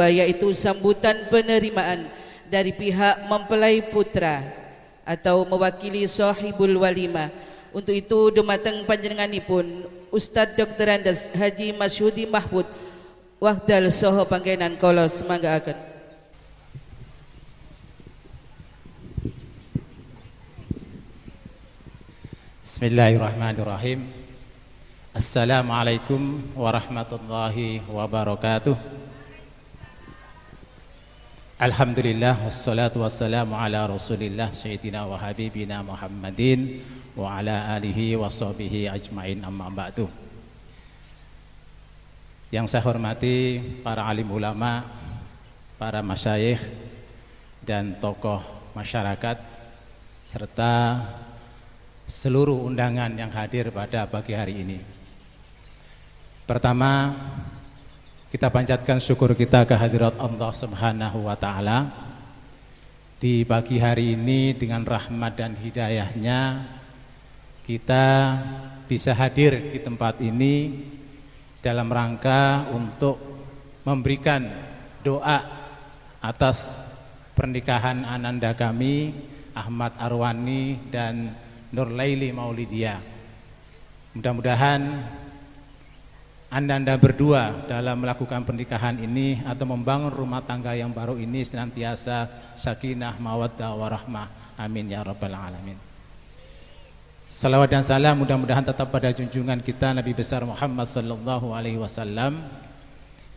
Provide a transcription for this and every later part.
kedua yaitu sambutan penerimaan dari pihak mempelai putra atau mewakili sahibul walimah. Untuk itu dumateng panjenenganipun Ustaz Dr. Andes Haji Masyudi Mahmud Wakdal Soho Pangkainan Kolos Semangga akan. Bismillahirrahmanirrahim Assalamualaikum warahmatullahi wabarakatuh Alhamdulillah wassalatu wassalamu ala rasulillah sayyidina wa habibina Muhammadin wa ala alihi wa sahbihi ajmain amma ba'du yang saya hormati para alim ulama para masyayikh dan tokoh masyarakat serta seluruh undangan yang hadir pada pagi hari ini pertama kita panjatkan syukur kita kehadirat Allah Subhanahu wa taala di pagi hari ini dengan rahmat dan hidayahnya kita bisa hadir di tempat ini dalam rangka untuk memberikan doa atas pernikahan ananda kami Ahmad Arwani dan Nur Laili Maulidia. Mudah-mudahan anda-anda berdua dalam melakukan pernikahan ini atau membangun rumah tangga yang baru ini senantiasa sakinah, mawaddah, warahmah. Amin ya rabbal alamin. Salawat dan salam mudah-mudahan tetap pada junjungan kita Nabi besar Muhammad sallallahu alaihi wasallam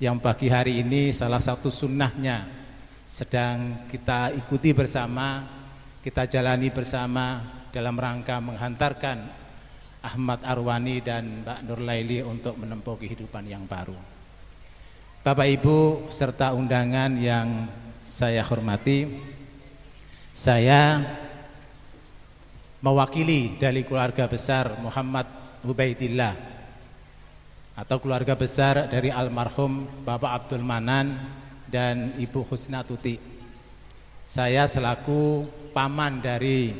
yang pagi hari ini salah satu sunnahnya sedang kita ikuti bersama, kita jalani bersama dalam rangka menghantarkan Ahmad Arwani dan Mbak Nur Laili untuk menempuh kehidupan yang baru. Bapak Ibu serta undangan yang saya hormati, saya mewakili dari keluarga besar Muhammad Ubaidillah atau keluarga besar dari almarhum Bapak Abdul Manan dan Ibu Husna Tuti. Saya selaku paman dari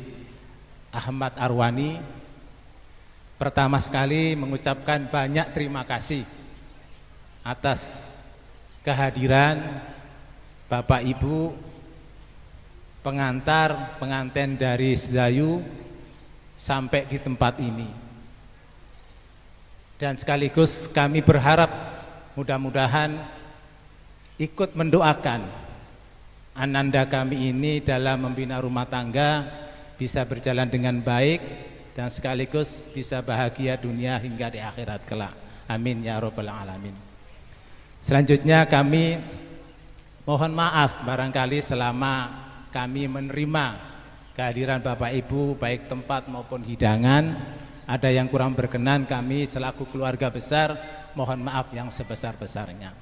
Ahmad Arwani Pertama sekali mengucapkan banyak terima kasih atas kehadiran Bapak Ibu pengantar pengantin dari Sedayu sampai di tempat ini. Dan sekaligus kami berharap mudah-mudahan ikut mendoakan ananda kami ini dalam membina rumah tangga bisa berjalan dengan baik dan sekaligus bisa bahagia dunia hingga di akhirat kelak. Amin ya robbal alamin. Selanjutnya kami mohon maaf barangkali selama kami menerima kehadiran Bapak Ibu baik tempat maupun hidangan ada yang kurang berkenan kami selaku keluarga besar mohon maaf yang sebesar-besarnya.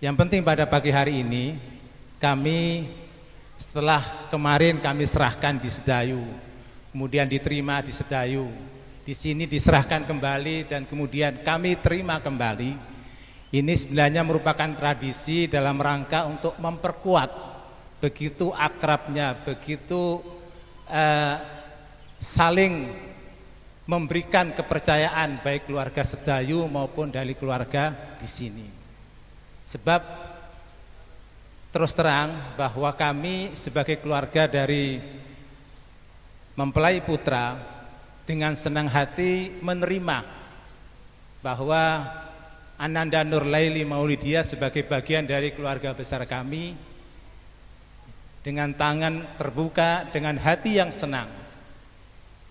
Yang penting pada pagi hari ini kami setelah kemarin kami serahkan di Sedayu kemudian diterima di Sedayu. Di sini diserahkan kembali dan kemudian kami terima kembali. Ini sebenarnya merupakan tradisi dalam rangka untuk memperkuat begitu akrabnya, begitu eh, saling memberikan kepercayaan baik keluarga Sedayu maupun dari keluarga di sini. Sebab terus terang bahwa kami sebagai keluarga dari mempelai putra dengan senang hati menerima bahwa Ananda Nur Laili Maulidia sebagai bagian dari keluarga besar kami dengan tangan terbuka, dengan hati yang senang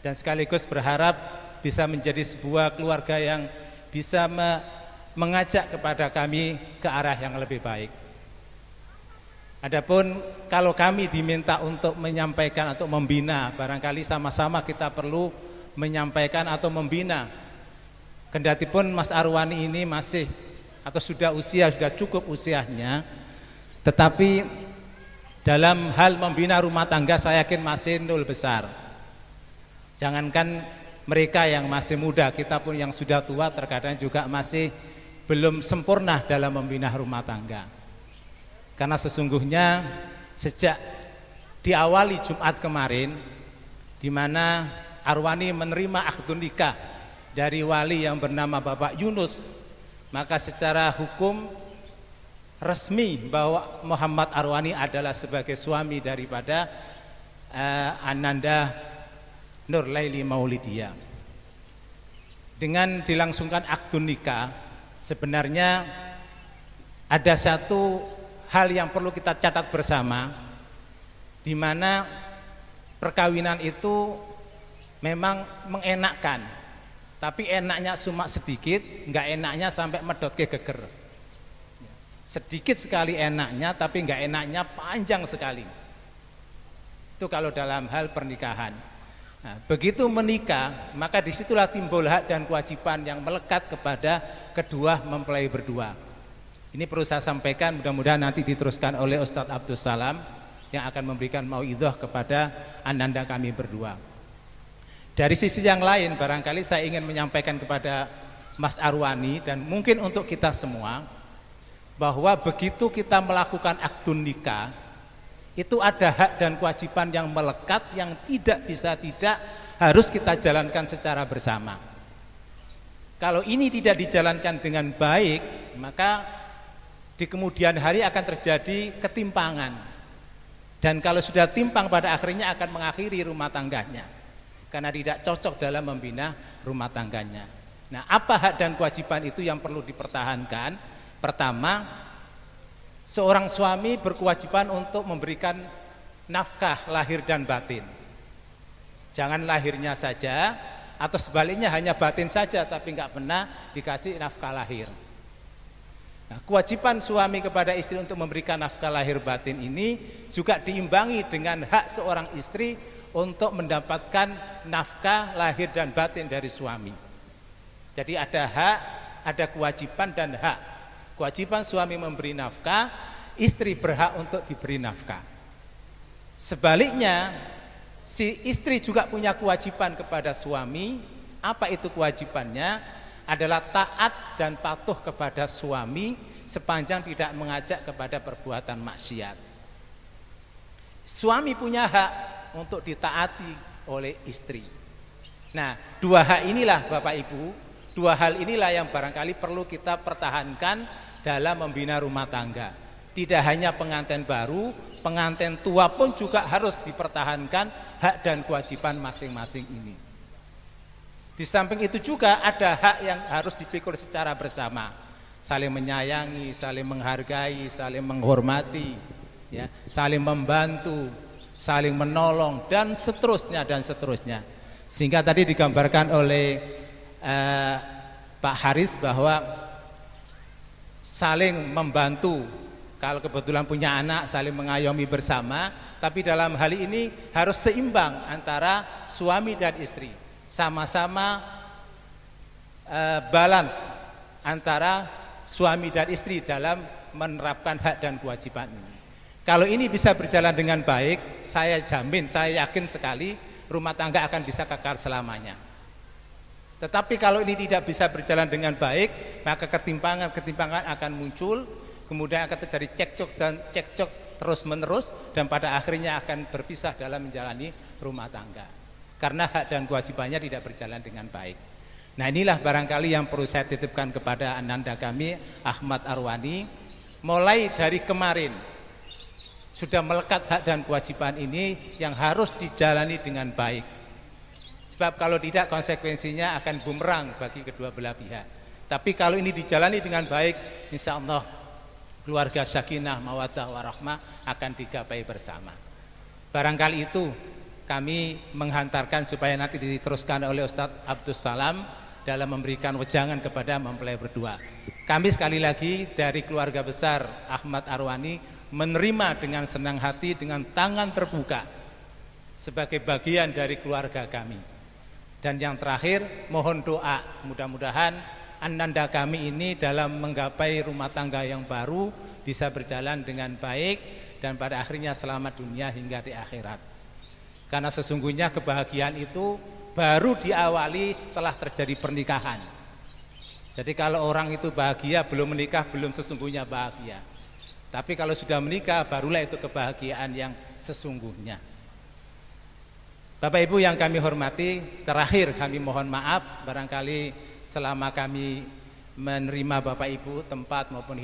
dan sekaligus berharap bisa menjadi sebuah keluarga yang bisa mengajak kepada kami ke arah yang lebih baik. Adapun kalau kami diminta untuk menyampaikan atau membina, barangkali sama-sama kita perlu menyampaikan atau membina. Kendati pun Mas Arwani ini masih atau sudah usia, sudah cukup usianya, tetapi dalam hal membina rumah tangga saya yakin masih nol besar. Jangankan mereka yang masih muda, kita pun yang sudah tua terkadang juga masih belum sempurna dalam membina rumah tangga. Karena sesungguhnya sejak diawali Jumat kemarin di mana Arwani menerima akdun nikah dari wali yang bernama Bapak Yunus, maka secara hukum resmi bahwa Muhammad Arwani adalah sebagai suami daripada uh, Ananda Nur Laili Maulidia. Dengan dilangsungkan akdun nikah, sebenarnya ada satu hal yang perlu kita catat bersama di mana perkawinan itu memang mengenakkan tapi enaknya cuma sedikit nggak enaknya sampai medot ke geger sedikit sekali enaknya tapi nggak enaknya panjang sekali itu kalau dalam hal pernikahan nah, begitu menikah maka disitulah timbul hak dan kewajiban yang melekat kepada kedua mempelai berdua ini perlu saya sampaikan mudah-mudahan nanti diteruskan oleh Ustadz Abdul Salam yang akan memberikan mauidhah kepada ananda kami berdua. Dari sisi yang lain barangkali saya ingin menyampaikan kepada Mas Arwani dan mungkin untuk kita semua bahwa begitu kita melakukan akdun nikah itu ada hak dan kewajiban yang melekat yang tidak bisa tidak harus kita jalankan secara bersama. Kalau ini tidak dijalankan dengan baik, maka di kemudian hari akan terjadi ketimpangan. Dan kalau sudah timpang pada akhirnya akan mengakhiri rumah tangganya. Karena tidak cocok dalam membina rumah tangganya. Nah apa hak dan kewajiban itu yang perlu dipertahankan? Pertama, seorang suami berkewajiban untuk memberikan nafkah lahir dan batin. Jangan lahirnya saja, atau sebaliknya hanya batin saja tapi nggak pernah dikasih nafkah lahir kewajiban suami kepada istri untuk memberikan nafkah lahir batin ini juga diimbangi dengan hak seorang istri untuk mendapatkan nafkah lahir dan batin dari suami. Jadi ada hak, ada kewajiban dan hak. Kewajiban suami memberi nafkah, istri berhak untuk diberi nafkah. Sebaliknya, si istri juga punya kewajiban kepada suami. Apa itu kewajibannya? adalah taat dan patuh kepada suami sepanjang tidak mengajak kepada perbuatan maksiat. Suami punya hak untuk ditaati oleh istri. Nah, dua hak inilah Bapak Ibu, dua hal inilah yang barangkali perlu kita pertahankan dalam membina rumah tangga. Tidak hanya pengantin baru, pengantin tua pun juga harus dipertahankan hak dan kewajiban masing-masing ini. Di samping itu juga ada hak yang harus dipikul secara bersama. Saling menyayangi, saling menghargai, saling menghormati, ya, saling membantu, saling menolong dan seterusnya dan seterusnya. Sehingga tadi digambarkan oleh eh, Pak Haris bahwa saling membantu kalau kebetulan punya anak saling mengayomi bersama, tapi dalam hal ini harus seimbang antara suami dan istri sama-sama uh, balance antara suami dan istri dalam menerapkan hak dan kewajiban ini. Kalau ini bisa berjalan dengan baik, saya jamin, saya yakin sekali rumah tangga akan bisa kekal selamanya. Tetapi kalau ini tidak bisa berjalan dengan baik, maka ketimpangan-ketimpangan akan muncul, kemudian akan terjadi cekcok dan cekcok terus-menerus dan pada akhirnya akan berpisah dalam menjalani rumah tangga karena hak dan kewajibannya tidak berjalan dengan baik. Nah inilah barangkali yang perlu saya titipkan kepada ananda kami Ahmad Arwani mulai dari kemarin sudah melekat hak dan kewajiban ini yang harus dijalani dengan baik. Sebab kalau tidak konsekuensinya akan bumerang bagi kedua belah pihak. Tapi kalau ini dijalani dengan baik, insya Allah keluarga sakinah mawadah warahmah akan digapai bersama. Barangkali itu kami menghantarkan supaya nanti diteruskan oleh Ustadz Abdus Salam dalam memberikan wejangan kepada mempelai berdua. Kami sekali lagi dari keluarga besar Ahmad Arwani menerima dengan senang hati dengan tangan terbuka sebagai bagian dari keluarga kami. Dan yang terakhir mohon doa mudah-mudahan ananda kami ini dalam menggapai rumah tangga yang baru bisa berjalan dengan baik dan pada akhirnya selamat dunia hingga di akhirat. Karena sesungguhnya kebahagiaan itu baru diawali setelah terjadi pernikahan. Jadi kalau orang itu bahagia belum menikah belum sesungguhnya bahagia. Tapi kalau sudah menikah barulah itu kebahagiaan yang sesungguhnya. Bapak Ibu yang kami hormati, terakhir kami mohon maaf barangkali selama kami menerima Bapak Ibu tempat maupun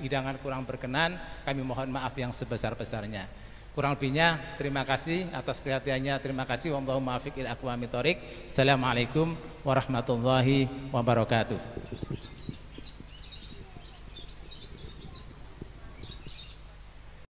hidangan kurang berkenan, kami mohon maaf yang sebesar-besarnya. Kurang lebihnya terima kasih atas perhatiannya. Terima kasih. Wallahu muwaffiq ila aqwamit thoriq. Assalamualaikum warahmatullahi wabarakatuh.